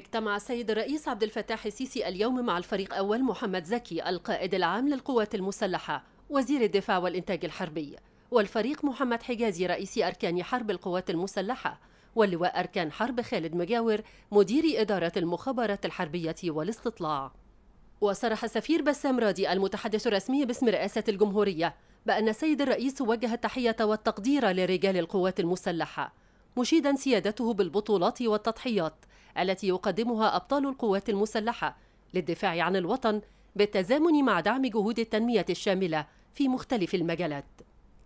اجتمع السيد الرئيس عبد الفتاح السيسي اليوم مع الفريق أول محمد زكي القائد العام للقوات المسلحة وزير الدفاع والإنتاج الحربي والفريق محمد حجازي رئيس أركان حرب القوات المسلحة واللواء أركان حرب خالد مجاور مدير إدارة المخابرات الحربية والاستطلاع وصرح السفير بسام رادي المتحدث الرسمي باسم رئاسة الجمهورية بأن السيد الرئيس وجه التحية والتقدير لرجال القوات المسلحة مشيدا سيادته بالبطولات والتضحيات التي يقدمها أبطال القوات المسلحة للدفاع عن الوطن بالتزامن مع دعم جهود التنمية الشاملة في مختلف المجالات.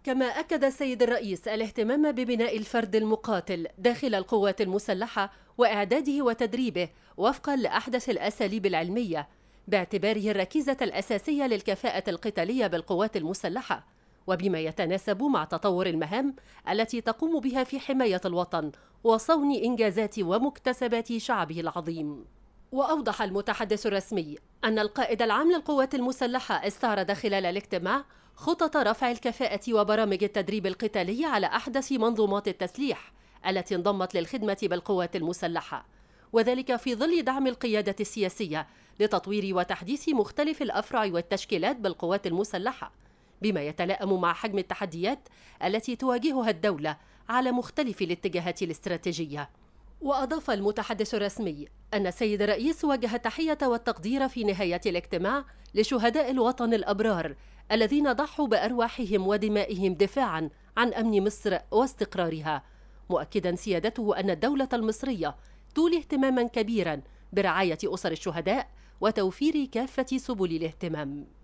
كما أكد السيد الرئيس الاهتمام ببناء الفرد المقاتل داخل القوات المسلحة وإعداده وتدريبه وفقا لأحدث الأساليب العلمية باعتباره الركيزة الأساسية للكفاءة القتالية بالقوات المسلحة وبما يتناسب مع تطور المهام التي تقوم بها في حماية الوطن وصون إنجازات ومكتسبات شعبه العظيم وأوضح المتحدث الرسمي أن القائد العام للقوات المسلحة استعرض خلال الاجتماع خطط رفع الكفاءة وبرامج التدريب القتالي على أحدث منظومات التسليح التي انضمت للخدمة بالقوات المسلحة وذلك في ظل دعم القيادة السياسية لتطوير وتحديث مختلف الأفرع والتشكيلات بالقوات المسلحة بما يتلائم مع حجم التحديات التي تواجهها الدولة على مختلف الاتجاهات الاستراتيجية وأضاف المتحدث الرسمي أن السيد الرئيس وجه التحية والتقدير في نهاية الاجتماع لشهداء الوطن الأبرار الذين ضحوا بأرواحهم ودمائهم دفاعاً عن أمن مصر واستقرارها مؤكدا سيادته أن الدولة المصرية تولي اهتماما كبيرا برعاية أسر الشهداء وتوفير كافة سبل الاهتمام